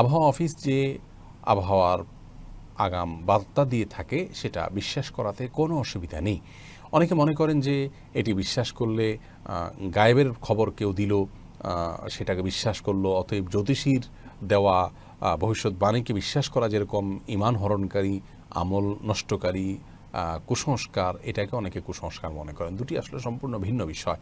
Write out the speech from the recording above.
আবহাওয়া অফিস যে আবহাওয়ার আগাম বার্তা দিয়ে থাকে সেটা বিশ্বাস করাতে কোনো অসুবিধা নেই অনেকে মনে করেন যে এটি বিশ্বাস করলে গায়েবের খবর কেউ দিল সেটাকে বিশ্বাস করলো অতএব জ্যোতিষীর দেওয়া ভবিষ্যৎবাণীকে বিশ্বাস করা যেরকম ইমান হরণকারী আমল নষ্টকারী কুসংস্কার এটাকে অনেকে কুসংস্কার মনে করেন দুটি আসলে সম্পূর্ণ ভিন্ন বিষয়